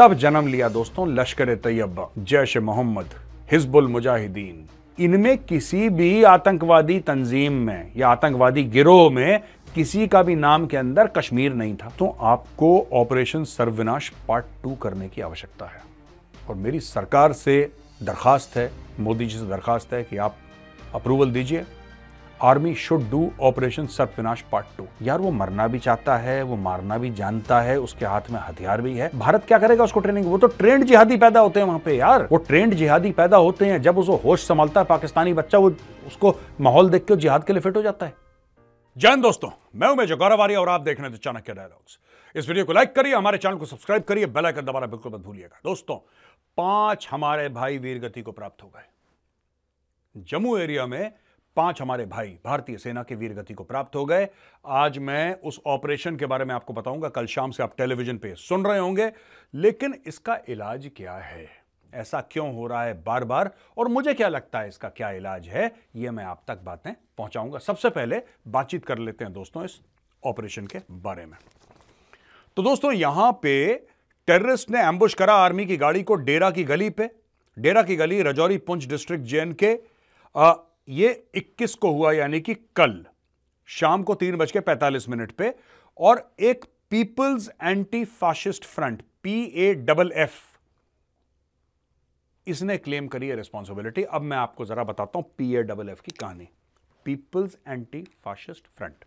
तब जन्म लिया दोस्तों लश्कर तैयबा जैश मोहम्मद हिजबुल मुजाहिदीन इनमें किसी भी आतंकवादी तंजीम में या आतंकवादी गिरोह में किसी का भी नाम के अंदर कश्मीर नहीं था तो आपको ऑपरेशन सर्वनाश पार्ट टू करने की आवश्यकता है और मेरी सरकार से दरखास्त है मोदी जी से दरखास्त है कि आप अप्रूवल दीजिए army should do operation Sarpvinash part two यार वो मरना भी चाहता है वो मारना भी जानता है उसके हाथ में हथियार भी है भारत क्या करेगा उसको ट्रेनिंग वो तो ट्रेंड जिहादी पैदा होते हैं वहां पे यार वो ट्रेंड जिहादी पैदा होते हैं जब उसको होश संभालता है पाकिस्तानी बच्चा वो उसको माहौल देख के जिहाद के लिए फिट हो जाता है जैन दोस्तों मैं उमेश गौरव आर्य और आप देख रहे थे चाणक्य डायलॉग्स इस वीडियो को लाइक करिए हमारे चैनल को सब्सक्राइब करिए बेल आइकन दबाना बिल्कुल मत भूलिएगा दोस्तों पांच हमारे भाई वीरगति को प्राप्त हो गए जम्मू एरिया में पांच हमारे भाई भारतीय सेना के वीर गति को प्राप्त हो गए आज मैं उस ऑपरेशन के बारे में आपको बताऊंगा कल शाम से आप टेलीविजन पे सुन रहे होंगे लेकिन इसका इलाज क्या है ऐसा क्यों हो रहा है बार बार और मुझे क्या लगता है इसका क्या इलाज है यह मैं आप तक बातें पहुंचाऊंगा सबसे पहले बातचीत कर लेते हैं दोस्तों इस ऑपरेशन के बारे में तो दोस्तों यहां पे टेररिस्ट ने एम्बुश करा आर्मी की गाड़ी को डेरा की गली पे डेरा की गली रजौरी पुंछ डिस्ट्रिक्ट जेएन के ये 21 को हुआ यानी कि कल शाम को तीन बज के पैंतालीस मिनट पे और एक peoples anti fascist front P A double F इसने क्लेम करी है रिस्पॉन्सिबिलिटी अब मैं आपको जरा बताता हूं पी ए डबल एफ की कहानी पीपल्स एंटी फासिस्ट फ्रंट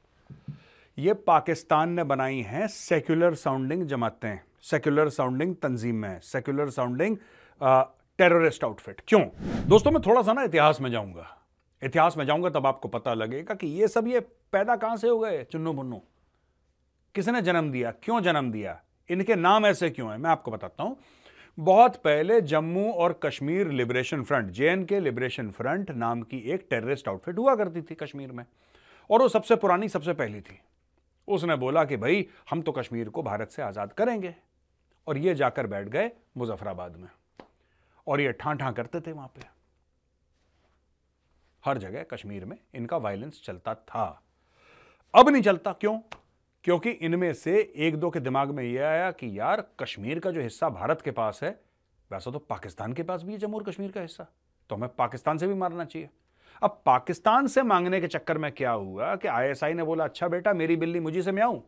ये पाकिस्तान ने बनाई है सेक्युलर साउंडिंग जमातें सेक्युलर साउंडिंग तंजीमें सेक्युलर साउंडिंग टेररिस्ट आउटफिट क्यों दोस्तों मैं थोड़ा सा ना इतिहास में जाऊंगा इतिहास में जाऊंगा तब आपको पता लगेगा कि ये सब ये पैदा कहां से हो गए चुन्नु मुन्नु किसने जन्म दिया क्यों जन्म दिया इनके नाम ऐसे क्यों है मैं आपको बताता हूं बहुत पहले जम्मू और कश्मीर लिबरेशन फ्रंट जे के लिबरेशन फ्रंट नाम की एक टेररिस्ट आउटफिट हुआ करती थी कश्मीर में और वो सबसे पुरानी सबसे पहली थी उसने बोला कि भाई हम तो कश्मीर को भारत से आज़ाद करेंगे और ये जाकर बैठ गए मुजफ्फराबाद में और ये ठां ठां करते थे वहां पे हर जगह कश्मीर में इनका वायलेंस चलता था अब नहीं चलता क्यों क्योंकि इनमें से एक दो के दिमाग में यह आया कि यार कश्मीर का जो हिस्सा भारत के पास है वैसा तो पाकिस्तान के पास भी है जम्मू और कश्मीर का हिस्सा तो हमें पाकिस्तान से भी मारना चाहिए अब पाकिस्तान से मांगने के चक्कर में क्या हुआ कि आईएसआई ने बोला अच्छा बेटा मेरी बिल्ली मुझे से आऊं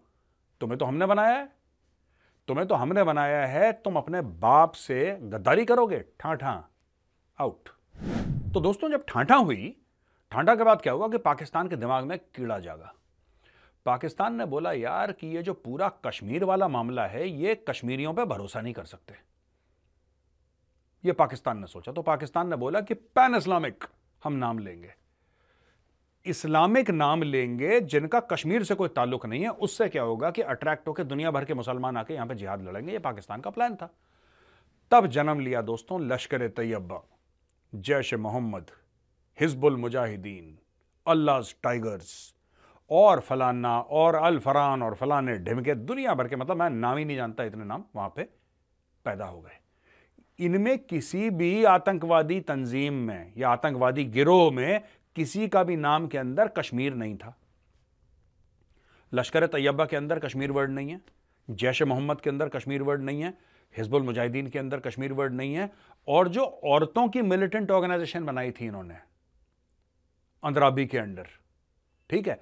तुम्हें तो हमने बनाया है तुम्हें तो हमने बनाया है तुम अपने बाप से गद्दारी करोगे ठाठा आउट तो दोस्तों जब ठाठा हुई ठंडा के बाद क्या हुआ कि पाकिस्तान के दिमाग में कीड़ा जागा पाकिस्तान ने बोला यार कि ये जो पूरा कश्मीर वाला मामला है ये कश्मीरियों पे भरोसा नहीं कर सकते ये पाकिस्तान ने सोचा तो पाकिस्तान ने बोला कि पैन इस्लामिक हम नाम लेंगे इस्लामिक नाम लेंगे जिनका कश्मीर से कोई ताल्लुक नहीं है उससे क्या होगा कि अट्रैक्ट होकर दुनिया भर के मुसलमान आके यहां पे जिहाद लड़ेंगे ये पाकिस्तान का प्लान था तब जन्म लिया दोस्तों लश्कर तैयबा जैश मोहम्मद हिजबुल मुजाहिदीन अल्लाह टाइगर्स और फलाना और अल फरान और फलाने ढिमके दुनिया भर के मतलब मैं नाम ही नहीं जानता इतने नाम वहां पे पैदा हो गए इनमें किसी भी आतंकवादी तंजीम में या आतंकवादी गिरोह में किसी का भी नाम के अंदर कश्मीर नहीं था लश्कर तैयबा के अंदर कश्मीर वर्ड नहीं है जैश मोहम्मद के अंदर कश्मीर वर्ड नहीं है हिजबुल मुजाहिदीन के अंदर कश्मीर वर्ड नहीं है और जो औरतों की मिलिटेंट ऑर्गेनाइजेशन बनाई थी इन्होंने अंदराबी के अंडर ठीक है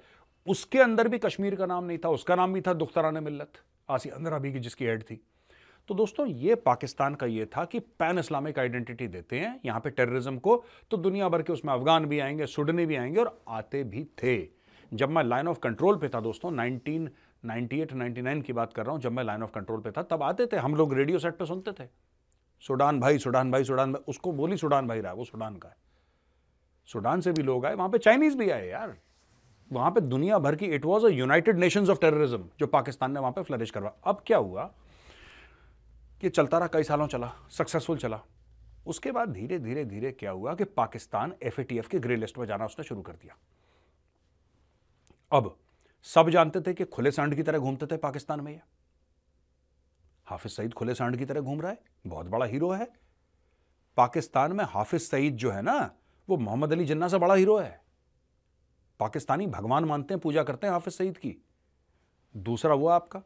उसके अंदर भी कश्मीर का नाम नहीं था उसका नाम भी था दुख्तरान मिलत आसी अंदराबी की जिसकी एड थी तो दोस्तों ये पाकिस्तान का ये था कि पैन इस्लामिक आइडेंटिटी देते हैं यहाँ पे टेररिज्म को तो दुनिया भर के उसमें अफगान भी आएंगे सुडनी भी आएंगे और आते भी थे जब मैं लाइन ऑफ कंट्रोल पे था दोस्तों 1998 99 की बात कर रहा हूँ जब मैं लाइन ऑफ कंट्रोल पे था तब आते थे हम लोग रेडियो सेट पे सुनते थे सुडान भाई सुडान भाई सुडान भाई उसको बोली सुडान भाई रहा वो सुडान का है सूडान से भी लोग आए वहां पे चाइनीज़ भी आए यार वहां पे दुनिया भर की it was a United Nations of terrorism जो पाकिस्तान ने वहां पे फ्लरिश करवा अब क्या हुआ कि चलता रहा कई सालों चला सक्सेसफुल चला उसके बाद धीरे धीरे धीरे क्या हुआ कि पाकिस्तान एफ के ग्रे लिस्ट में जाना उसने शुरू कर दिया अब सब जानते थे कि खुले सांड की तरह घूमते थे पाकिस्तान में यह हाफिज सईद खुले सांड की तरह घूम रहा है बहुत बड़ा हीरो है पाकिस्तान में हाफिज सईद जो है ना वो मोहम्मद अली जिन्ना से बड़ा हीरो है पाकिस्तानी भगवान मानते हैं पूजा करते हैं हाफिज सईद की दूसरा हुआ आपका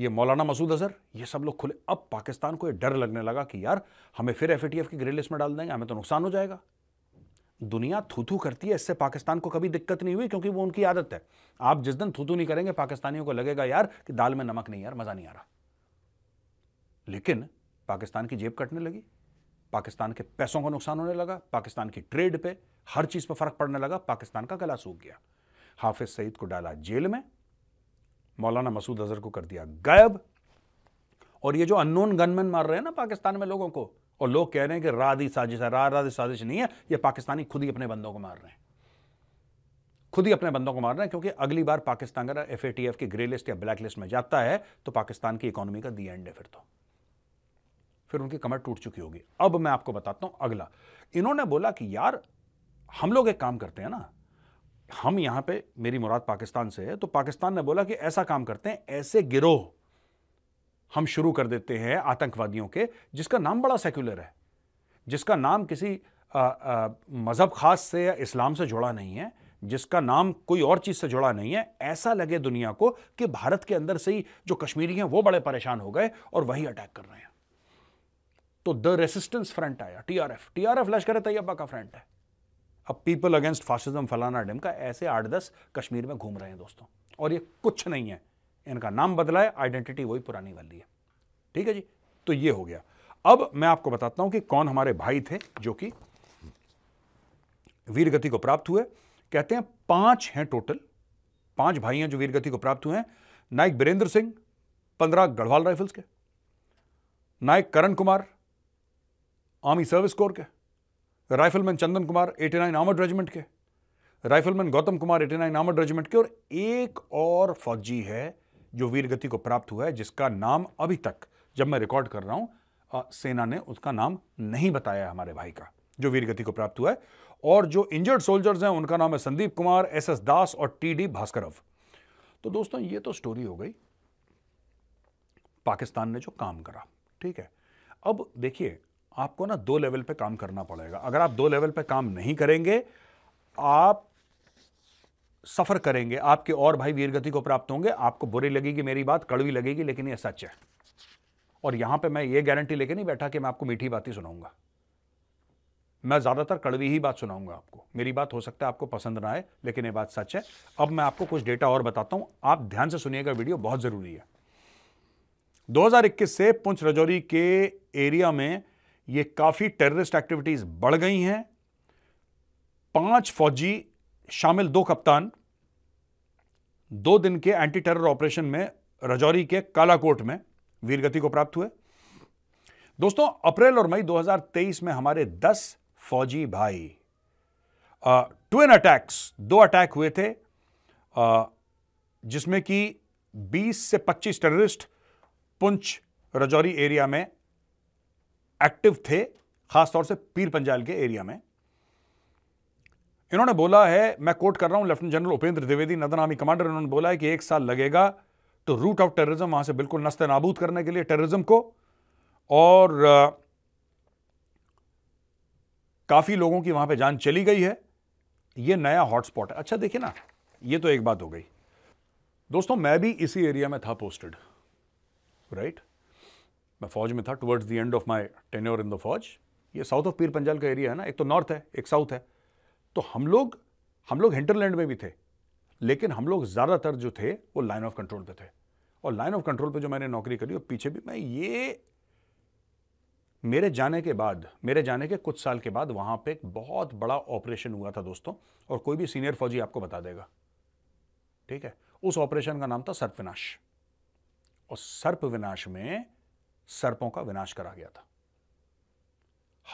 ये मौलाना मसूद अजहर ये सब लोग खुले अब पाकिस्तान को ये डर लगने लगा कि यार हमें फिर एफ की ग्रे लिस्ट में डाल देंगे हमें तो नुकसान हो जाएगा दुनिया थूथू करती है इससे पाकिस्तान को कभी दिक्कत नहीं हुई क्योंकि वो उनकी आदत है आप जिस दिन थूथू नहीं करेंगे पाकिस्तानियों को लगेगा यार कि दाल में नमक नहीं यार मज़ा नहीं आ रहा लेकिन पाकिस्तान की जेब कटने लगी पाकिस्तान के पैसों का नुकसान होने लगा पाकिस्तान की ट्रेड पे हर चीज़ पर फर्क पड़ने लगा पाकिस्तान का गला सूख गया हाफिज सईद को डाला जेल में मौलाना मसूद अजहर को कर दिया गायब और ये जो अननोन गनमैन मार रहे हैं ना पाकिस्तान में लोगों को और लोग कह रहे हैं कि राधी साजिश है रा साजिश नहीं है ये पाकिस्तानी खुद ही अपने बंदों को मार रहे हैं खुद ही अपने बंदों को मार रहे हैं क्योंकि अगली बार पाकिस्तान अगर एफ की ग्रे लिस्ट या ब्लैक लिस्ट में जाता है तो पाकिस्तान की इकोनॉमी का दी एंड है फिर तो फिर उनकी कमर टूट चुकी होगी अब मैं आपको बताता हूं अगला इन्होंने बोला कि यार हम लोग एक काम करते हैं ना हम यहां पे मेरी मुराद पाकिस्तान से है तो पाकिस्तान ने बोला कि ऐसा काम करते हैं ऐसे गिरोह हम शुरू कर देते हैं आतंकवादियों के जिसका नाम बड़ा सेक्युलर है जिसका नाम किसी मज़हब ख़ास से या इस्लाम से जुड़ा नहीं है जिसका नाम कोई और चीज़ से जुड़ा नहीं है ऐसा लगे दुनिया को कि भारत के अंदर से ही जो कश्मीरी हैं वो बड़े परेशान हो गए और वही अटैक कर रहे हैं तो द रेसिस्टेंस फ्रंट आया टीआरएफ टीआरएफ लश्कर तैयबा का फ्रंट है अब पीपल अगेंस्ट फासिज्म फलाना का ऐसे आठ दस कश्मीर में घूम रहे हैं दोस्तों और ये कुछ नहीं है इनका नाम बदला है आइडेंटिटी वही पुरानी वाली है ठीक है जी तो ये हो गया अब मैं आपको बताता हूं कि कौन हमारे भाई थे जो कि वीरगति को प्राप्त हुए कहते हैं पांच हैं टोटल पांच भाई हैं जो वीरगति को प्राप्त हुए हैं नायक बीरेंद्र सिंह पंद्रह गढ़वाल राइफल्स के Naik Karan Kumar army service corps के rifleman Chandan Kumar 89 armoured regiment के rifleman Gautam Kumar 89 nine regiment के और एक और फौजी है जो वीर गति को प्राप्त हुआ है जिसका नाम अभी तक जब मैं रिकॉर्ड कर रहा हूं सेना ने उसका नाम नहीं बताया है हमारे भाई का जो वीर गति को प्राप्त हुआ है और जो इंजर्ड सोल्जर्स हैं उनका नाम है संदीप कुमार एस एस दास और टी डी भास्करव तो दोस्तों ये तो स्टोरी हो गई पाकिस्तान ने जो काम करा ठीक है अब देखिए आपको ना दो लेवल पे काम करना पड़ेगा अगर आप दो लेवल पे काम नहीं करेंगे आप सफ़र करेंगे आपके और भाई वीरगति को प्राप्त होंगे आपको बुरी लगेगी मेरी बात कड़वी लगेगी लेकिन यह सच है और यहां पे मैं ये गारंटी लेके नहीं बैठा कि मैं आपको मीठी बात ही सुनाऊंगा मैं ज़्यादातर कड़वी ही बात सुनाऊंगा आपको मेरी बात हो सकता है आपको पसंद ना आए लेकिन यह बात सच है अब मैं आपको कुछ डेटा और बताता हूं आप ध्यान से सुनिएगा वीडियो बहुत ज़रूरी है 2021 से पुंछ रजौरी के एरिया में ये काफ़ी टेररिस्ट एक्टिविटीज़ बढ़ गई हैं पांच फौजी शामिल दो कप्तान दो दिन के एंटी टेरर ऑपरेशन में रजौरी के कालाकोट में वीरगति को प्राप्त हुए दोस्तों अप्रैल और मई 2023 में हमारे 10 फौजी भाई ट्विन अटैक्स दो अटैक हुए थे जिसमें कि 20 से 25 टेररिस्ट पुंछ रजौरी एरिया में एक्टिव थे खासतौर से पीर पंजाल के एरिया में इन्होंने बोला है मैं कोट कर रहा हूं lieutenant general Upendra Dwivedi northern army commander इन्होंने बोला है कि एक साल लगेगा तो रूट ऑफ टेररिज्म वहां से बिल्कुल नस्त नाबूद करने के लिए टेररिज्म को और आ, काफ़ी लोगों की वहां पे जान चली गई है ये नया हॉटस्पॉट है अच्छा देखिए ना ये तो एक बात हो गई दोस्तों मैं भी इसी एरिया में था पोस्टेड राइट मैं फौज में था towards the end of my tenure in the फौज ये साउथ ऑफ पीर पंजाल का एरिया है ना एक तो नॉर्थ है एक साउथ है तो हम लोग हम लोग हिंटरलैंड में भी थे लेकिन हम लोग ज़्यादातर जो थे वो लाइन ऑफ कंट्रोल पे थे और लाइन ऑफ कंट्रोल पे जो मैंने नौकरी करी और पीछे भी मैं ये मेरे जाने के बाद मेरे जाने के कुछ साल के बाद वहाँ पे एक बहुत बड़ा ऑपरेशन हुआ था दोस्तों और कोई भी सीनियर फौजी आपको बता देगा ठीक है उस ऑपरेशन का नाम था सर्प विनाश और सर्प विनाश में सर्पों का विनाश करा गया था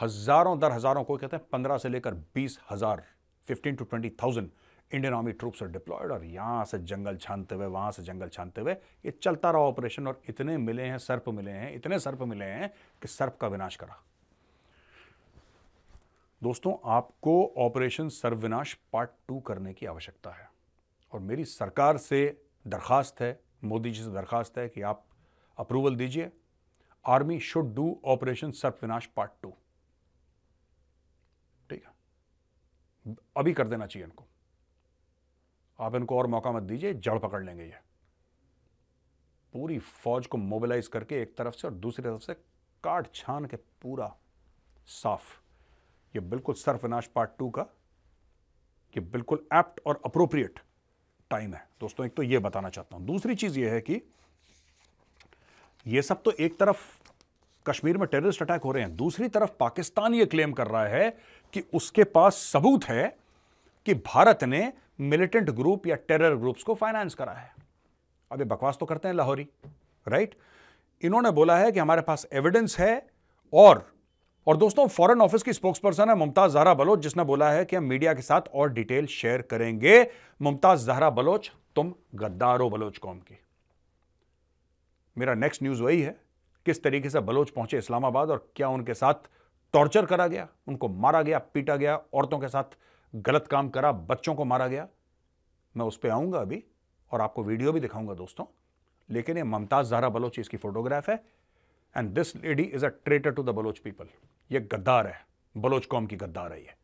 हजारों दर हजारों को कहते हैं पंद्रह से लेकर बीस हजार fifteen to twenty thousand Indian army troops deployed और यहां से जंगल छानते हुए वहां से जंगल छानते हुए ये चलता रहा ऑपरेशन और इतने मिले हैं सर्प मिले हैं इतने सर्प मिले हैं कि सर्प का विनाश करा दोस्तों आपको ऑपरेशन सर्वविनाश पार्ट टू करने की आवश्यकता है और मेरी सरकार से दरखास्त है मोदी जी से दरखास्त है कि आप अप्रूवल दीजिए army should do operation Sarpvinash part two ठीक है अभी कर देना चाहिए इनको आप इनको और मौका मत दीजिए जड़ पकड़ लेंगे ये पूरी फौज को मोबिलाइज करके एक तरफ से और दूसरी तरफ से काट छान के पूरा साफ ये बिल्कुल सर्पविनाश पार्ट टू का ये बिल्कुल एप्ट और अप्रोप्रिएट टाइम है दोस्तों एक तो ये बताना चाहता हूं दूसरी चीज ये है कि ये सब तो एक तरफ कश्मीर में टेररिस्ट अटैक हो रहे हैं दूसरी तरफ पाकिस्तान ये क्लेम कर रहा है कि उसके पास सबूत है कि भारत ने मिलिटेंट ग्रुप या टेरर ग्रुप्स को फाइनेंस करा है अब ये बकवास तो करते हैं लाहौरी राइट इन्होंने बोला है कि हमारे पास एविडेंस है और और दोस्तों फॉरेन ऑफिस की स्पोक्स पर्सन है मुमताज जहरा बलोच जिसने बोला है कि हम मीडिया के साथ और डिटेल शेयर करेंगे मुमताज जहरा बलोच तुम गद्दारो बलोच कौम की मेरा नेक्स्ट न्यूज वही है किस तरीके से बलोच पहुंचे इस्लामाबाद और क्या उनके साथ टॉर्चर करा गया उनको मारा गया पीटा गया औरतों के साथ गलत काम करा बच्चों को मारा गया मैं उस पर आऊंगा अभी और आपको वीडियो भी दिखाऊंगा दोस्तों लेकिन ये ममताज़ जहरा बलोच इसकी फ़ोटोग्राफ है and this lady is a traitor to the Baloch people ये गद्दार है बलोच कौम की गद्दार है ये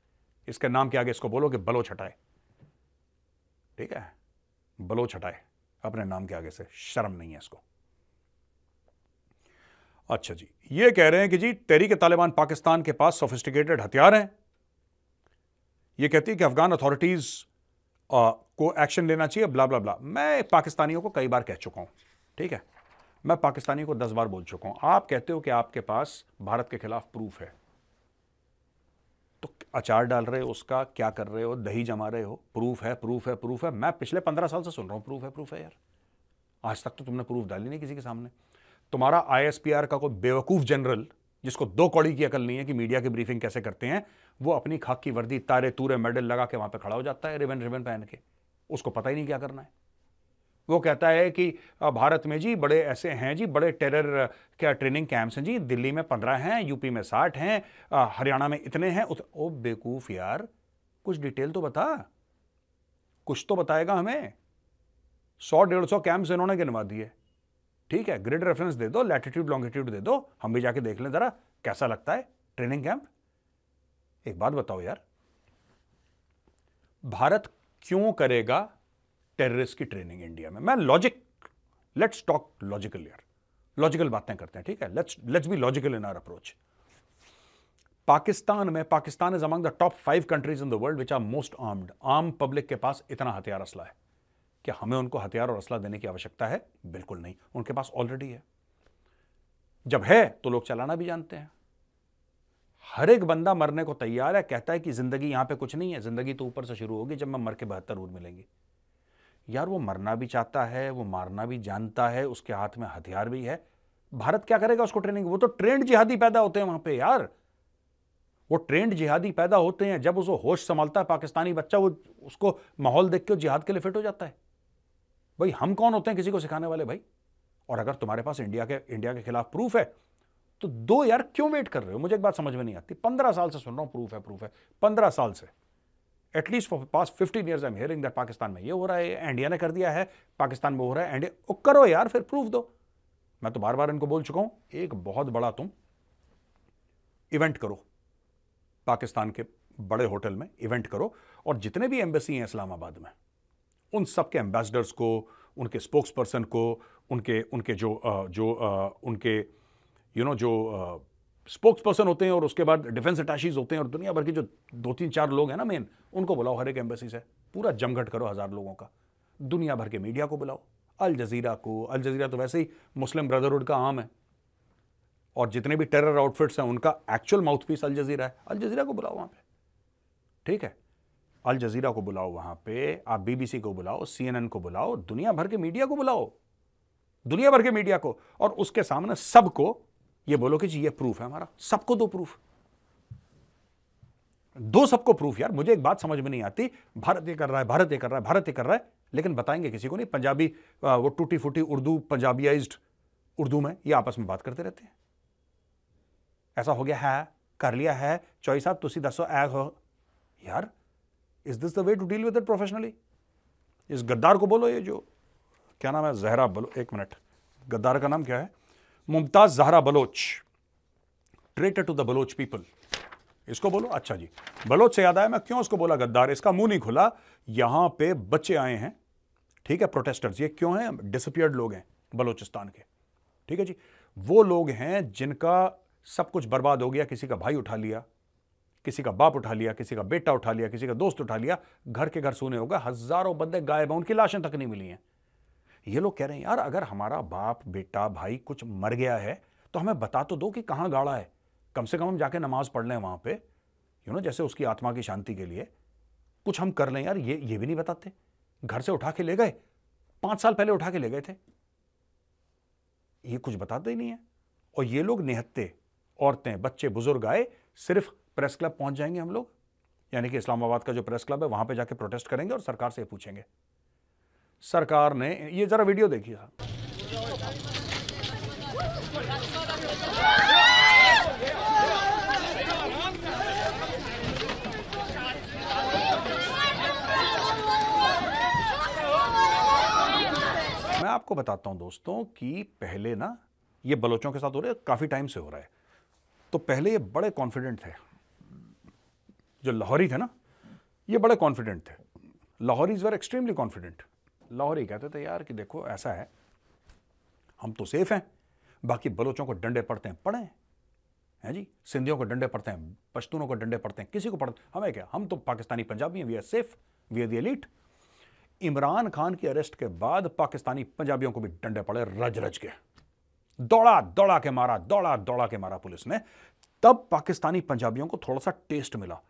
इसके नाम के आगे इसको बोलो कि बलोच हटाए ठीक है बलोच हटाए अपने नाम के आगे से शर्म नहीं है इसको अच्छा जी ये कह रहे हैं कि जी तहरीक तालिबान पाकिस्तान के पास सोफिस्टिकेटेड हथियार हैं ये कहती है कि अफगान अथॉरिटीज़ को एक्शन लेना चाहिए ब्ला ब्ला ब्ला मैं पाकिस्तानियों को कई बार कह चुका हूं ठीक है मैं पाकिस्तानियों को दस बार बोल चुका हूं आप कहते हो कि आपके पास भारत के खिलाफ प्रूफ है तो अचार डाल रहे हो उसका क्या कर रहे हो दही जमा रहे हो प्रूफ है प्रूफ है प्रूफ है मैं पिछले पंद्रह साल से सुन रहा हूं प्रूफ है प्रूफ है यार आज तक तो तुमने प्रूफ डाली नहीं किसी के सामने तुम्हारा आईएसपीआर का कोई बेवकूफ़ जनरल जिसको दो कौड़ी की अकल नहीं है कि मीडिया की ब्रीफिंग कैसे करते हैं वो अपनी खाक की वर्दी तारे तूरे मेडल लगा के वहां पर खड़ा हो जाता है रिबन रिबन पहन के उसको पता ही नहीं क्या करना है वो कहता है कि भारत में जी बड़े ऐसे हैं जी बड़े टेरर क्या ट्रेनिंग कैंप्स हैं जी दिल्ली में पंद्रह हैं यूपी में साठ हैं हरियाणा में इतने हैं उत... ओ बेकूफ यार कुछ डिटेल तो बता कुछ तो बताएगा हमें सौ डेढ़ सौ कैंप्स इन्होंने गिनवा दिए ठीक है ग्रिड रेफरेंस दे दो लैटिट्यूड लॉन्गिट्यूड दे दो हम भी जाके देख लें ज़रा कैसा लगता है ट्रेनिंग कैंप एक बात बताओ यार भारत क्यों करेगा टेररिस्ट की ट्रेनिंग इंडिया में मैं लॉजिक लेट्स टॉक लॉजिकल यार लॉजिकल बातें करते हैं ठीक है let's let's be logical in our approach Pakistan में Pakistan is among the top five countries in the world which are most armed arm public के पास इतना हथियार असला है कि हमें उनको हथियार और असला देने की आवश्यकता है बिल्कुल नहीं उनके पास ऑलरेडी है जब है तो लोग चलाना भी जानते हैं हर एक बंदा मरने को तैयार है कहता है कि जिंदगी यहां पे कुछ नहीं है जिंदगी तो ऊपर से शुरू होगी जब मैं मर के बेहतर रूर मिलेंगी यार वो मरना भी चाहता है वो मारना भी जानता है उसके हाथ में हथियार भी है भारत क्या करेगा उसको ट्रेनिंग वो तो ट्रेंड जिहादी पैदा होते हैं वहां पे यार वो ट्रेंड जिहादी पैदा होते हैं जब उसको होश संभालता है पाकिस्तानी बच्चा वो उसको माहौल देख के जिहाद के लिए फिट हो जाता है भाई हम कौन होते हैं किसी को सिखाने वाले भाई और अगर तुम्हारे पास इंडिया के इंडिया के खिलाफ प्रूफ है तो दो यार क्यों वेट कर रहे हो मुझे एक बात समझ में नहीं आती पंद्रह साल से सुन रहा हूं प्रूफ है प्रूफ है पंद्रह साल से at least for past fifteen year I am hearing that Pakistan में ये हो रहा है इंडिया ने कर दिया है पाकिस्तान में हो रहा है एंड करो यार फिर प्रूफ दो मैं तो बार बार इनको बोल चुका हूं एक बहुत बड़ा तुम इवेंट करो पाकिस्तान के बड़े होटल में इवेंट करो और जितने भी एम्बेसी हैं इस्लामाबाद में उन सब के एम्बेसडर्स को उनके स्पोक्स पर्सन को उनके उनके जो जो उनके यू नो जो स्पोक्स पर्सन होते हैं और उसके बाद डिफेंस अटैशीज होते हैं और दुनिया भर के जो दो तीन चार लोग हैं ना मेन उनको बुलाओ हर एक एम्बेसी से पूरा जमघट करो हज़ार लोगों का दुनिया भर के मीडिया को बुलाओ अल जजीरा को अल जजीरा तो वैसे ही मुस्लिम ब्रदरहुड का आम है और जितने भी टेरर आउटफिट्स हैं उनका एक्चुअल माउथपीस अल जजीरा है अल जजीरा को बुलाओ वहाँ पे ठीक है अल जजीरा को बुलाओ वहां पे आप बीबीसी को बुलाओ सीएनएन को बुलाओ दुनिया भर के मीडिया को बुलाओ दुनिया भर के मीडिया को और उसके सामने सबको ये बोलो कि जी ये प्रूफ है हमारा सबको दो प्रूफ दो सबको प्रूफ यार मुझे एक बात समझ में नहीं आती भारत ये कर रहा है भारत ये कर रहा है भारत ये कर रहा है लेकिन बताएंगे किसी को नहीं पंजाबी वो टूटी फूटी उर्दू पंजाबियाइज उर्दू में ये आपस में बात करते रहते हैं ऐसा हो गया है कर लिया है चौई साहब तुम दसो ऐ हो यार is this the way to deal with it professionally इस गद्दार को बोलो ये जो क्या नाम है जहरा बलो एक मिनट गद्दार का नाम क्या है Mumtaz Zahra Baloch traitor to the Baloch people इसको बोलो अच्छा जी बलोच से याद आया मैं क्यों उसको बोला गद्दार इसका मुंह नहीं खुला यहां पे बच्चे आए हैं ठीक है प्रोटेस्टर्स ये क्यों हैं डिसअपियर्ड लोग हैं बलोचिस्तान के ठीक है जी वो लोग हैं जिनका सब कुछ बर्बाद हो गया किसी का भाई उठा लिया किसी का बाप उठा लिया किसी का बेटा उठा लिया किसी का दोस्त उठा लिया घर के घर सोने होगा हजारों बंदे गायब हैं उनकी लाशें तक नहीं मिली हैं ये लोग कह रहे हैं यार अगर हमारा बाप बेटा भाई कुछ मर गया है तो हमें बता तो दो कि कहाँ गाड़ा है कम से कम हम जाके नमाज पढ़ लें वहाँ पे यू नो जैसे उसकी आत्मा की शांति के लिए कुछ हम कर लें यार ये ये भी नहीं बताते घर से उठा के ले गए पाँच साल पहले उठा के ले गए थे ये कुछ बताते ही नहीं है और ये लोग निहत्ते औरतें बच्चे बुजुर्ग आए सिर्फ प्रेस क्लब पहुंच जाएंगे हम लोग यानी कि इस्लामाबाद का जो प्रेस क्लब है वहां पे जाके प्रोटेस्ट करेंगे और सरकार से पूछेंगे सरकार ने ये जरा वीडियो देखिए साहब मैं आपको बताता हूं दोस्तों कि पहले ना ये बलोचों के साथ हो रहा है काफ़ी टाइम से हो रहा है तो पहले ये बड़े कॉन्फिडेंट थे जो लाहौरी थे ना ये बड़े कॉन्फिडेंट थे Lahori is were extremely confident Lahori कहते थे यार कि देखो ऐसा है हम तो सेफ हैं बाकी बलोचों को डंडे पड़ते हैं पड़े हैं जी सिंधियों को डंडे पड़ते हैं पश्तूनों को डंडे पड़ते हैं किसी को पड़ते हमें क्या हम तो पाकिस्तानी पंजाबी हैं we are safe we are the elite Imran Khan की अरेस्ट के बाद पाकिस्तानी पंजाबियों को भी डंडे पड़े रज रज के दौड़ा दौड़ा के मारा दौड़ा दौड़ा के मारा पुलिस ने तब पाकिस्तानी पंजाबियों को थोड़ा सा टेस्ट मिला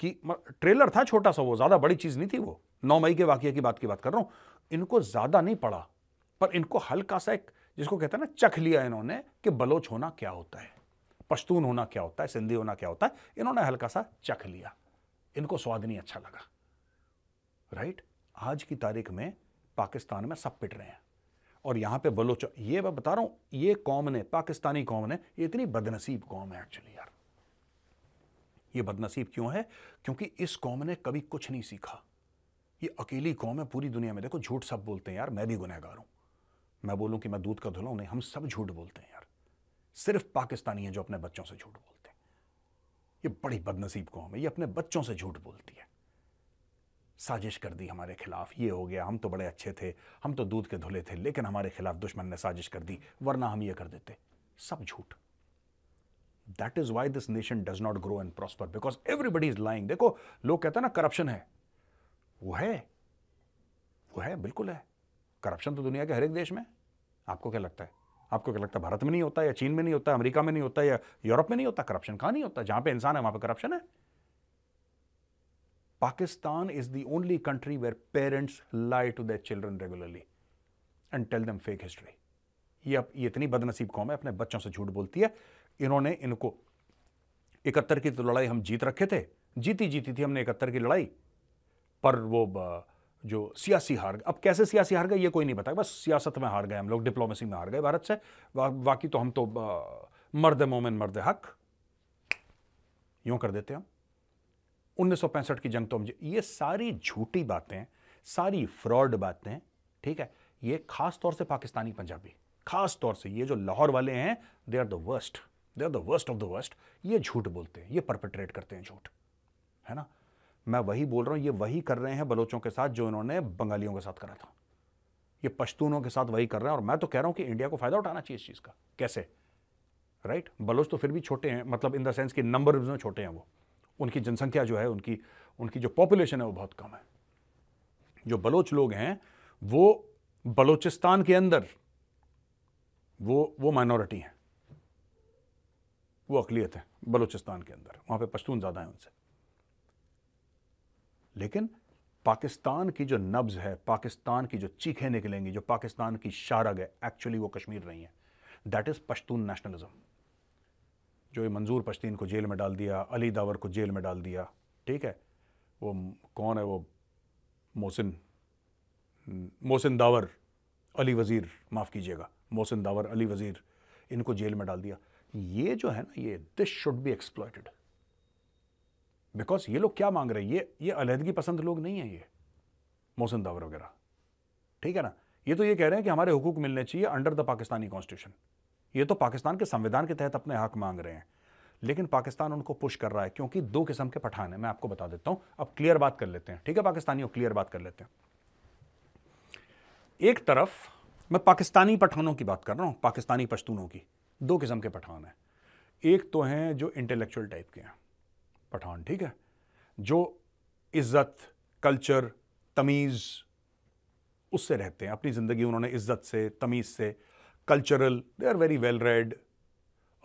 कि ट्रेलर था छोटा सा वो ज़्यादा बड़ी चीज़ नहीं थी वो नौ मई के वाक्य की बात की बात कर रहा हूं इनको ज़्यादा नहीं पड़ा पर इनको हल्का सा एक जिसको कहते हैं ना चख लिया इन्होंने कि बलोच होना क्या होता है पश्तून होना क्या होता है सिंधी होना क्या होता है इन्होंने हल्का सा चख लिया इनको स्वाद नहीं अच्छा लगा राइट आज की तारीख में पाकिस्तान में सब पिट रहे हैं और यहां पे बलोच ये मैं बता रहा हूं ये कौम ने पाकिस्तानी कौम ने ये इतनी बदनसीब कौम है एक्चुअली यार ये बदनसीब क्यों है क्योंकि इस कौम ने कभी कुछ नहीं सीखा ये अकेली कौम है पूरी दुनिया में देखो झूठ सब बोलते हैं यार मैं भी गुनहगार हूँ मैं बोलूँ कि मैं दूध का धुला नहीं हम सब झूठ बोलते हैं यार सिर्फ पाकिस्तानी हैं जो अपने बच्चों से झूठ बोलते हैं ये बड़ी बदनसीब कौम है ये अपने बच्चों से झूठ बोलती है साजिश कर दी हमारे खिलाफ ये हो गया हम तो बड़े अच्छे थे हम तो दूध के धुले थे लेकिन हमारे खिलाफ दुश्मन ने साजिश कर दी वरना हम ये कर देते सब झूठ that is why this nation does not grow and prosper because everybody is lying देखो लोग कहते हैं ना करप्शन है वो है वो है बिल्कुल है करप्शन तो दुनिया के हर एक देश में आपको क्या लगता है आपको क्या लगता है भारत में नहीं होता या चीन में नहीं होता अमेरिका में नहीं होता या यूरोप में नहीं होता करप्शन कहाँ नहीं होता जहां पे इंसान है वहां पे करप्शन है Pakistan is the only country where parents lie to their children regularly and tell them fake history ये अब ये इतनी बदनसीब कौम है अपने बच्चों से झूठ बोलती है इन्होंने इनको इकहत्तर की तो लड़ाई हम जीत रखे थे जीती जीती थी हमने इकहत्तर की लड़ाई पर वो जो सियासी हार अब कैसे सियासी हार गए ये कोई नहीं पता बस सियासत में हार गए हम लोग डिप्लोमेसी में हार गए भारत से बाकी तो हम तो मर्द मोमिन मर्द हक यूं कर देते हम उन्नीस की जंग तो हम ये सारी झूठी बातें सारी फ्रॉड बातें ठीक है ये खास तौर से पाकिस्तानी पंजाबी खास तौर से ये जो लाहौर वाले हैं they are the worst they are the worst of the worst ये झूठ बोलते हैं ये परपेट्रेट करते हैं झूठ है ना मैं वही बोल रहा हूँ ये वही कर रहे हैं बलोचों के साथ जो इन्होंने बंगालियों के साथ करा था ये पश्तूनों के साथ वही कर रहे हैं और मैं तो कह रहा हूँ कि इंडिया को फ़ायदा उठाना चाहिए इस चीज़ का कैसे राइट right? बलोच तो फिर भी छोटे हैं मतलब इन द सेंस कि नंबर में छोटे हैं वो उनकी जनसंख्या जो है उनकी उनकी जो पॉपुलेशन है वो बहुत कम है जो बलोच लोग हैं वो बलोचिस्तान के अंदर वो वो माइनॉरिटी हैं वो अकलीत हैं बलूचिस्तान के अंदर वहाँ पे पश्तून ज़्यादा हैं उनसे लेकिन पाकिस्तान की जो नब्ज है पाकिस्तान की जो चीखें निकलेंगी जो पाकिस्तान की शारग है एक्चुअली वो कश्मीर नहीं है दैट इज़ पश्तून नेशनलिज्म जो ये मंजूर पश्तीन को जेल में डाल दिया अली दावर को जेल में डाल दिया ठीक है वो कौन है वो मोहसिन मोहसिन दावर अली वज़ीर माफ़ कीजिएगा मोहसिन दावर अली वज़ीर इनको जेल में डाल दिया ये जो है ना ये this should be exploited because ये लोग क्या मांग रहे हैं ये ये अलहदगी पसंद लोग नहीं है ये मोहसिन दावर वगैरह ठीक है ना ये तो ये कह रहे हैं कि हमारे हुकूक मिलने चाहिए अंडर द पाकिस्तानी कॉन्स्टिट्यूशन ये तो पाकिस्तान के संविधान के तहत अपने हक मांग रहे हैं लेकिन पाकिस्तान उनको पुश कर रहा है क्योंकि दो किस्म के पठान है मैं आपको बता देता हूं अब क्लियर बात कर लेते हैं ठीक है पाकिस्तानियों क्लियर बात कर लेते हैं एक तरफ मैं पाकिस्तानी पठानों की बात कर रहा हूँ पाकिस्तानी पश्तूनों की दो किस्म के पठान हैं एक तो हैं जो इंटेलेक्चुअल टाइप के हैं पठान ठीक है जो इज़्ज़त कल्चर तमीज़ उससे रहते हैं अपनी ज़िंदगी उन्होंने इज़्ज़त से तमीज़ से cultural they are very well read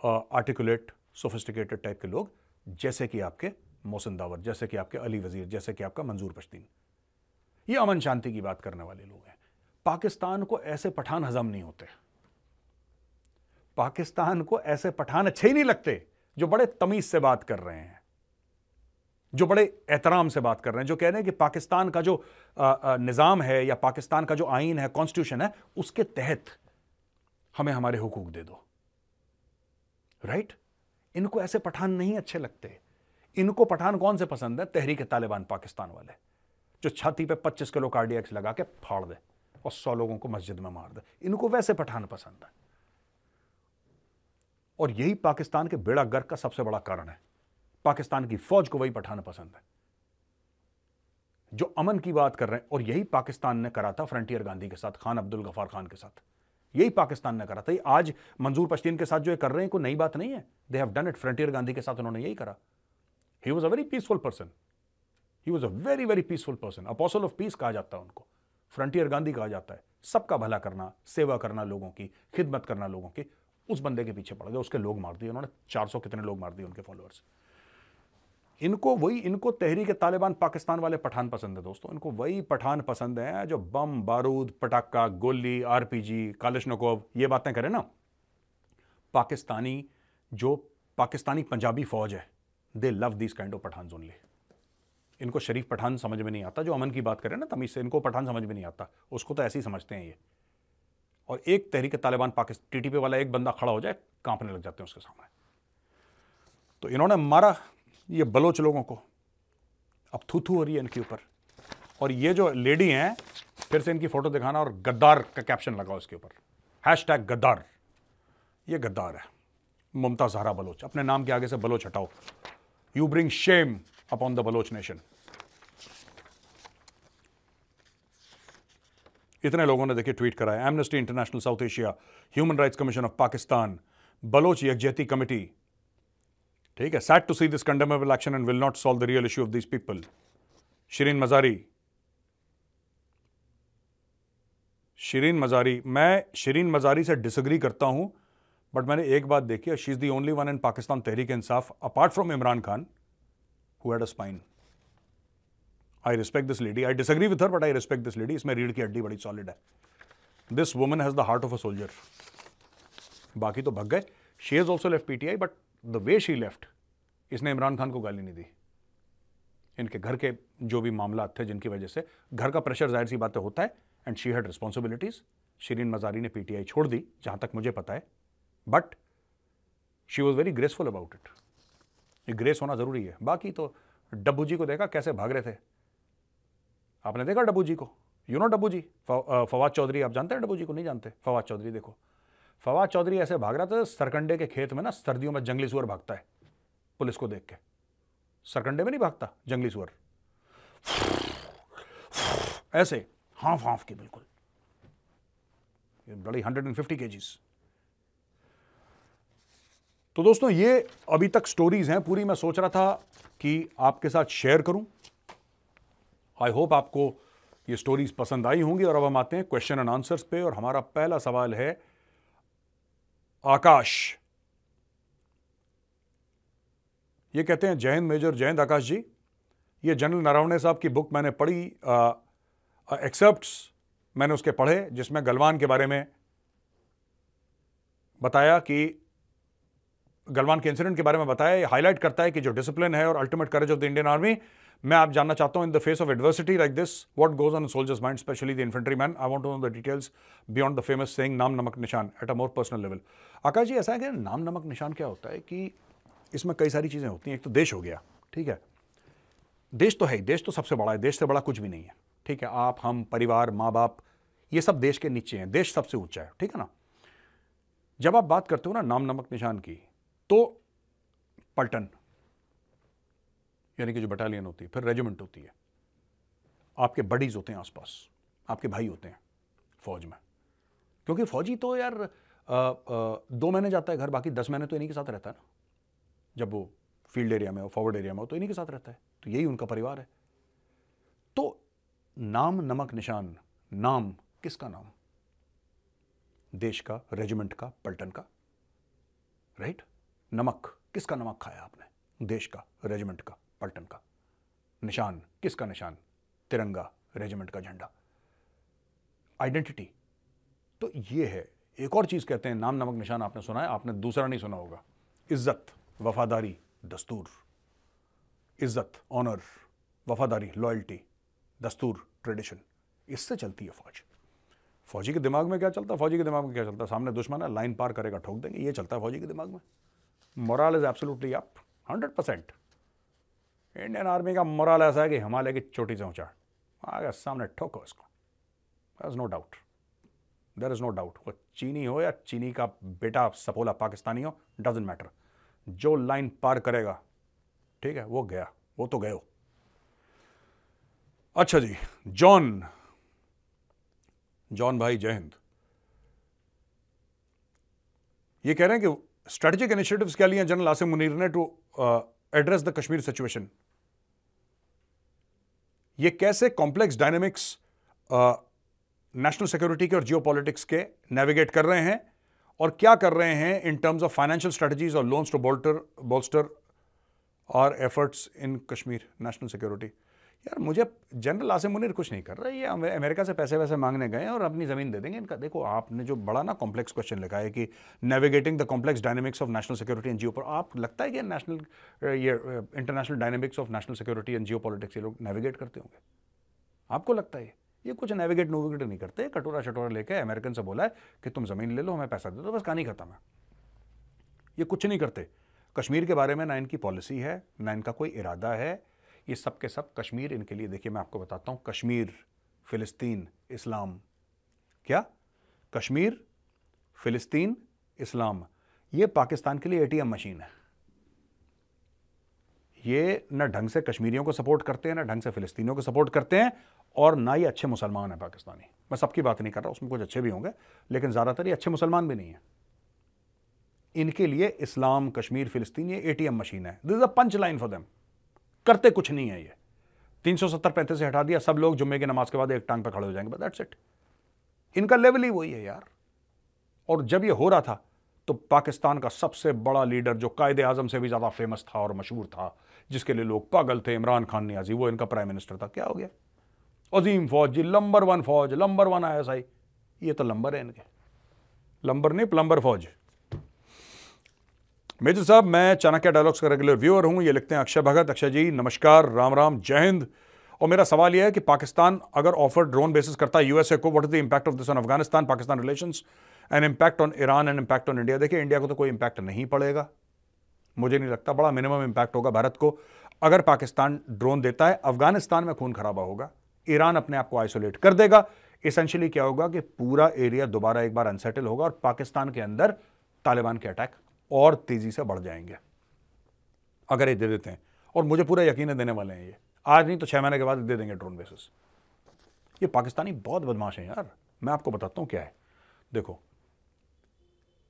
articulate sophisticated type के लोग जैसे कि आपके मोहसिन दावर जैसे कि आपके अली वज़ीर जैसे कि आपका मंजूर पश्तीन ये अमन शांति की बात करने वाले लोग हैं पाकिस्तान को ऐसे पठान हजम नहीं होते पाकिस्तान को ऐसे पठान अच्छे ही नहीं लगते जो बड़े तमीज से बात कर रहे हैं जो बड़े एहतराम से बात कर रहे हैं जो कह रहे हैं कि पाकिस्तान का जो निज़ाम है या पाकिस्तान का जो आइन है कॉन्स्टिट्यूशन है उसके तहत हमें हमारे हुकूक दे दो राइट right? इनको ऐसे पठान नहीं अच्छे लगते इनको पठान कौन से पसंद है तहरीक तालिबान पाकिस्तान वाले जो छाती पे 25 किलो कार्डियक्स लगा के फाड़ दे और सौ लोगों को मस्जिद में मार दे इनको वैसे पठान पसंद है और यही पाकिस्तान के बेड़ा गर्क का सबसे बड़ा कारण है पाकिस्तान की फौज को वही पठान पसंद है जो अमन की बात कर रहे हैं और यही पाकिस्तान ने करा था फ्रंटियर गांधी के साथ खान अब्दुल गफार खान के साथ यही पाकिस्तान ने करा था आज मंजूर पश्तीन के साथ जो ये कर रहे हैं कोई नई बात नहीं है they have done it frontier Gandhi के साथ उन्होंने यही करा he was a very peaceful person he was a very very peaceful person apostle of peace कहा जाता है उनको फ्रंटियर गांधी कहा जाता है सबका भला करना सेवा करना लोगों की खिदमत करना लोगों की उस बंदे के पीछे पड़ गए उसके लोग मार दिए उन्होंने 400 कितने लोग मार दिए उनके फॉलोअर्स इनको वही इनको के तालिबान पाकिस्तान वाले पठान पसंद है दोस्तों इनको वही पठान पसंद है जो बम बारूद पटाखा गोली आरपीजी कालशनकोव ये बातें करें ना पाकिस्तानी जो पाकिस्तानी पंजाबी फौज है they love this kind of Pathan जोनली इनको शरीफ पठान समझ में नहीं आता जो अमन की बात करें ना तमीज़ से इनको पठान समझ में नहीं आता उसको तो ऐसे ही समझते हैं ये और एक Tehreek Taliban Pakistan T T P वाला एक बंदा खड़ा हो जाए कांपने लग जाते हैं उसके सामने तो इन्होंने मारा ये बलोच लोगों को अब थूथू हो रही है इनके ऊपर और ये जो लेडी हैं फिर से इनकी फ़ोटो दिखाना और गद्दार का कैप्शन लगा उसके ऊपर हैश टैग गद्दार ये गद्दार है ममता जहरा बलोच अपने नाम के आगे से बलोच हटाओ you bring shame upon the Baloch nation इतने लोगों ने देखिए ट्वीट कराया Amnesty International South Asia Human Rights Commission of Pakistan Baloch Yakjehti committee ठीक है sad to see this condemnable action and will not solve the real issue of this people Shireen Mazari Shireen Mazari मैं शिरीन मजारी से disagree करता हूं बट मैंने एक बात देखी she is the only one in Pakistan Tehreek Insaf apart from Imran Khan who had a spine. I respect this lady. I disagree with her, but I respect this lady. इसमें रीढ़ की हड्डी बड़ी सॉलिड है this woman has the heart of a soldier बाकी तो भग गए she is also left PTI but the way she left इसने इमरान खान को गाली नहीं दी इनके घर के जो भी मामला थे जिनकी वजह से घर का प्रेशर जाहिर सी बातें होता है and she had responsibilities Shireen Mazari ने पीटीआई छोड़ दी जहां तक मुझे पता है but she was very graceful about it ये ग्रेस होना ज़रूरी है बाकी तो डब्बू जी को देखा कैसे भाग रहे थे आपने देखा डब्बू जी को यू नो डब्बू जी फवाद चौधरी आप जानते हैं डब्बू जी को नहीं जानते फवाद चौधरी देखो फवाद चौधरी ऐसे भाग रहा था सरकंडे के खेत में ना सर्दियों में जंगली सुअर भागता है पुलिस को देख के सरकंडे में नहीं भागता जंगली सुअर ऐसे हाफ हाफ की बिल्कुल बड़ी हंड्रेड एंड फिफ्टी के जीज़ तो दोस्तों ये अभी तक स्टोरीज हैं पूरी मैं सोच रहा था कि आपके साथ शेयर करूं आई होप आपको ये स्टोरीज पसंद आई होंगी और अब हम आते हैं क्वेश्चन एंड आंसर्स पे और हमारा पहला सवाल है आकाश ये कहते हैं जयंत मेजर जयंत आकाश जी ये जनरल नरावणे साहब की बुक मैंने पढ़ी एक्सेप्ट मैंने उसके पढ़े जिसमें गलवान के बारे में बताया कि गलवान के इंसिडेंट के बारे में बताया हाईलाइट करता है कि जो डिसिप्लिन है और ultimate courage of the Indian army मैं आप जानना चाहता हूं in the face of adversity like this what goes on soldiers mind specially the infantry man I want to know the details beyond the famous saying नाम नमक निशान at a more personal level Akash ji ऐसा है कि नाम नमक निशान क्या होता है कि इसमें कई सारी चीज़ें होती हैं एक तो देश हो गया ठीक है देश तो है ही देश तो सबसे बड़ा है देश से बड़ा कुछ भी नहीं है ठीक है आप हम परिवार माँ बाप ये सब देश के नीचे हैं देश सबसे ऊंचा है ठीक है ना जब आप बात करते हो ना नाम नमक निशान की तो पलटन यानी कि जो बटालियन होती है फिर रेजिमेंट होती है आपके बडीज होते हैं आसपास आपके भाई होते हैं फौज में क्योंकि फौजी तो यार आ, आ, दो महीने जाता है घर बाकी दस महीने तो इन्हीं के साथ रहता है ना जब वो फील्ड एरिया में हो फॉरवर्ड एरिया में हो तो इन्हीं के साथ रहता है तो यही उनका परिवार है तो नाम नमक निशान नाम किसका नाम देश का रेजिमेंट का पलटन का राइट right? नमक किसका नमक खाया आपने देश का रेजिमेंट का पलटन का निशान किसका निशान तिरंगा रेजिमेंट का झंडा आइडेंटिटी तो ये है एक और चीज़ कहते हैं नाम नमक निशान आपने सुना है आपने दूसरा नहीं सुना होगा इज्जत वफादारी दस्तूर इज्जत ऑनर वफादारी लॉयल्टी दस्तूर ट्रेडिशन इससे चलती है फौज फौजी के दिमाग में क्या चलता है फौजी के दिमाग में क्या चलता है सामने दुश्मन है लाइन पार करेगा ठोक देंगे ये चलता है फौजी के दिमाग में morale is absolutely up hundred percent Indian army का मोरल ऐसा है कि हिमालय की चोटी से आ गया सामने ठोको इसको there is no doubt there is no doubt वो चीनी हो या चीनी का बेटा सपोला पाकिस्तानी हो डजेंट मैटर जो लाइन पार करेगा ठीक है वो गया वो तो गए हो अच्छा जी जॉन जॉन भाई जय हिंद ये कह रहे हैं कि स्ट्रेटेजिक इनिशियटिव क्या लिए जनरल आसिम मुनीर ने to address the Kashmir situation ये कैसे कॉम्प्लेक्स डायनेमिक्स नेशनल सिक्योरिटी के और पॉलिटिक्स के नेविगेट कर रहे हैं और क्या कर रहे हैं in terms of financial strategies और लोन्स टू बोल्टर बोल्स्टर और efforts in Kashmir national security यार मुझे जनरल आसिम मुनिर कुछ नहीं कर रहा है ये अमेरिका से पैसे वैसे मांगने गए और अपनी ज़मीन दे देंगे इनका देखो आपने जो बड़ा ना कॉम्प्लेक्स क्वेश्चन लिखा है कि navigating the complex dynamics of national security and geo पर आप लगता है कि नेशनल ये international dynamics of national security and geopolitics ये लोग नेविगेट करते होंगे आपको लगता है ये कुछ नेविगेट नोविगेट नहीं करते कटोरा शटोरा लेके अमेरिकन से बोला है कि तुम ज़मीन ले लो हमें पैसा दे दो बस कहानी ख़त्म है ये कुछ नहीं करते कश्मीर के बारे में ना इनकी पॉलिसी है ना इनका कोई इरादा है ये सब के सब कश्मीर इनके लिए देखिए मैं आपको बताता हूं कश्मीर फिलिस्तीन इस्लाम क्या कश्मीर फिलिस्तीन इस्लाम ये पाकिस्तान के लिए एटीएम मशीन है ये न ढंग से कश्मीरियों को सपोर्ट करते हैं ना ढंग से फिलिस्तीनियों को सपोर्ट करते हैं और ना ही अच्छे मुसलमान हैं पाकिस्तानी मैं सबकी बात नहीं कर रहा उसमें कुछ अच्छे भी होंगे लेकिन ज़्यादातर ये अच्छे मुसलमान भी नहीं है इनके लिए इस्लाम कश्मीर फिलिस्तीन ये एटीएम मशीन है this is a punch line for them करते कुछ नहीं है ये तीन सौ सत्तर पैंतीस से हटा दिया सब लोग जुम्मे की नमाज के बाद एक टांग पर खड़े हो जाएंगे दैट्स इट इनका लेवल ही वही है यार और जब ये हो रहा था तो पाकिस्तान का सबसे बड़ा लीडर जो कायदे आजम से भी ज़्यादा फेमस था और मशहूर था जिसके लिए लोग पागल थे इमरान खान नियाजी वो इनका प्राइम मिनिस्टर था क्या हो गया अजीम फौज जी लंबर वन फौज लंबर वन आई ये तो लंबर है इनके लंबर नहीं प्लंबर फौज मेजर साहब मैं चाणक्य डायलॉग्स का रेगुलर व्यूअर हूँ ये लिखते हैं अक्षय भगत अक्षय जी नमस्कार राम राम जय हिंद और मेरा सवाल यह है कि पाकिस्तान अगर ऑफर ड्रोन बेसिस करता है यूएसए को what is the impact of this on Afghanistan Pakistan relation and impact on Iran and impact on India देखिए इंडिया को तो कोई इम्पैक्ट नहीं पड़ेगा मुझे नहीं लगता बड़ा मिनिमम इम्पैक्ट होगा भारत को अगर पाकिस्तान ड्रोन देता है अफगानिस्तान में खून खराबा होगा ईरान अपने आप को आइसोलेट कर देगा इसेंशियली क्या होगा कि पूरा एरिया दोबारा एक बार अनसेटल होगा और पाकिस्तान के अंदर तालिबान के अटैक और तेज़ी से बढ़ जाएंगे अगर ये दे देते हैं और मुझे पूरा यकीन देने वाले हैं ये आज नहीं तो छह महीने के बाद दे देंगे ड्रोन बेसिस ये पाकिस्तानी बहुत बदमाश हैं यार मैं आपको बताता हूं क्या है देखो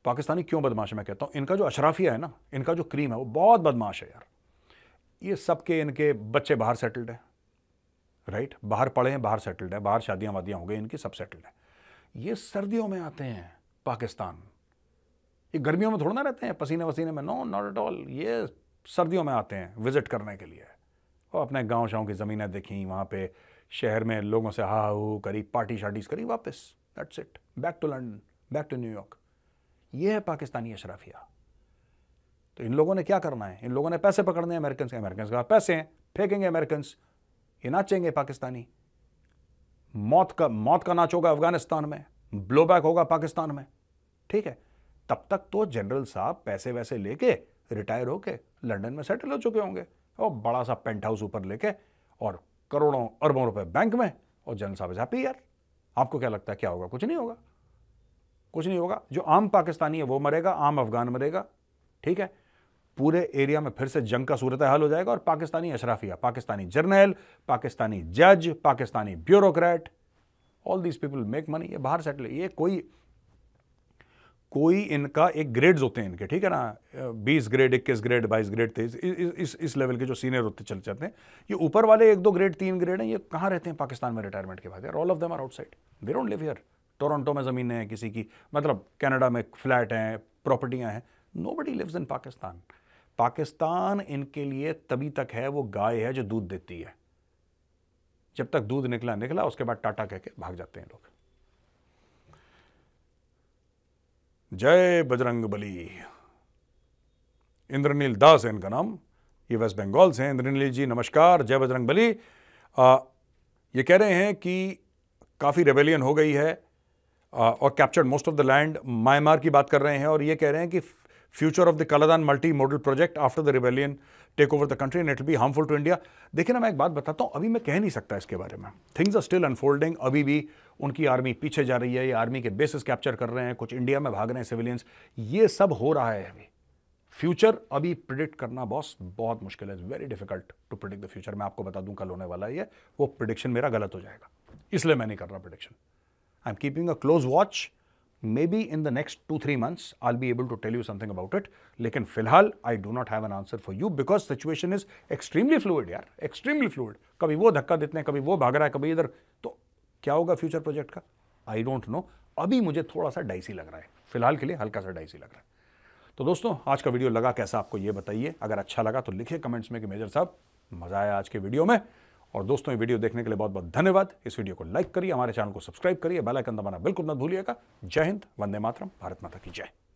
पाकिस्तानी क्यों बदमाश है मैं कहता हूं इनका जो अशराफिया है ना इनका जो क्रीम है वो बहुत बदमाश है यार ये सबके इनके बच्चे बाहर सेटल्ड हैं राइट बाहर पढ़े हैं बाहर सेटल्ड है बाहर शादियां वादियां हो गई इनकी सब सेटल्ड है ये सर्दियों में आते हैं पाकिस्तान ये गर्मियों में थोड़ा ना रहते हैं पसीने वसीने में नो नॉट एट ऑल ये सर्दियों में आते हैं विजिट करने के लिए और अपने गाँव शाँव की ज़मीनें देखी वहाँ पर शहर में लोगों से हा हू करी पार्टी शार्टीज़ करी वापस that's it back to London back to New York ये है पाकिस्तानी अशराफिया तो इन लोगों ने क्या करना है इन लोगों ने पैसे पकड़ने हैं अमेरिकन के अमेरिकन का पैसे हैं फेंकेंगे अमेरिकन ये नाचेंगे पाकिस्तानी मौत का मौत का नाच होगा अफगानिस्तान में ब्लोबैक होगा पाकिस्तान में ठीक है तब तक तो जनरल साहब पैसे वैसे लेके रिटायर होके लंदन में सेटल हो चुके होंगे और बड़ा सा पेंट हाउस ऊपर लेके और करोड़ों अरबों रुपए बैंक में और जनरल साहब इज हैप्पी यार आपको क्या लगता है क्या होगा कुछ नहीं होगा कुछ नहीं होगा जो आम पाकिस्तानी है वो मरेगा आम अफगान मरेगा ठीक है पूरे एरिया में फिर से जंग का सूरत हाल हो जाएगा और पाकिस्तानी अशराफिया पाकिस्तानी जर्नल पाकिस्तानी जज Pakistani bureaucrat all these people make money ये बाहर सेटल ये कोई कोई इनका एक ग्रेड्स होते हैं इनके ठीक है ना बीस ग्रेड इक्कीस ग्रेड बाईस ग्रेड तेईस इस इस लेवल के जो सीनियर होते चले जाते हैं ये ऊपर वाले एक दो ग्रेड तीन ग्रेड हैं ये कहाँ रहते हैं पाकिस्तान में रिटायरमेंट के बाद यार all of them are outside they don't live here Toronto में ज़मीन है किसी की मतलब कैनेडा में फ्लैट हैं प्रॉपर्टियाँ हैं nobody lives in Pakistan Pakistan इनके लिए तभी तक है वो गाय है जो दूध देती है जब तक दूध निकला निकला उसके बाद टाटा कह के भाग जाते हैं लोग जय बजरंग बली इंद्रनील दास है इनका नाम ये वेस्ट बंगाल से हैं इंद्रनील जी नमस्कार जय बजरंग बली आ, ये कह रहे हैं कि काफ़ी रेबेलियन हो गई है आ, और captured most of the land Myanmar की बात कर रहे हैं और ये कह रहे हैं कि future of the Kaladan multi modal project after the rebellion take over the country and it will harmful to India देखिए ना मैं एक बात बताता हूँ अभी मैं कह नहीं सकता इसके बारे में थिंग्स आर स्टिल अनफोल्डिंग अभी भी उनकी आर्मी पीछे जा रही है ये आर्मी के बेसिस कैप्चर कर रहे हैं कुछ इंडिया में भाग रहे हैं सिविलियंस ये सब हो रहा है अभी फ्यूचर अभी प्रिडिक्ट करना बॉस बहुत मुश्किल है very difficult to predict the future मैं आपको बता दूं कल होने वाला है वो प्रिडिक्शन मेरा गलत हो जाएगा इसलिए मैं नहीं कर रहा prediction I am keeping a close watch maybe in the next two three months I be able to tell you something about it लेकिन फिलहाल, I do not have an answer for you because situation is extremely fluid यार, extremely fluid कभी वो धक्का देते हैं, कभी वो भाग रहा है, कभी इधर तो क्या होगा फ्यूचर प्रोजेक्ट का आई डोंट नो अभी मुझे थोड़ा सा डाइसी लग रहा है फिलहाल के लिए हल्का सा डाइसी लग रहा है तो दोस्तों आज का वीडियो लगा कैसा आपको ये बताइए अगर अच्छा लगा तो लिखिए कमेंट्स में कि मेजर साहब मज़ा आया आज के वीडियो में और दोस्तों ये वीडियो देखने के लिए बहुत बहुत धन्यवाद इस वीडियो को लाइक करिए हमारे चैनल को सब्सक्राइब करिए बेल आइकन दबाना बिल्कुल मत भूलिएगा जय हिंद वंदे मातरम भारत माता की जय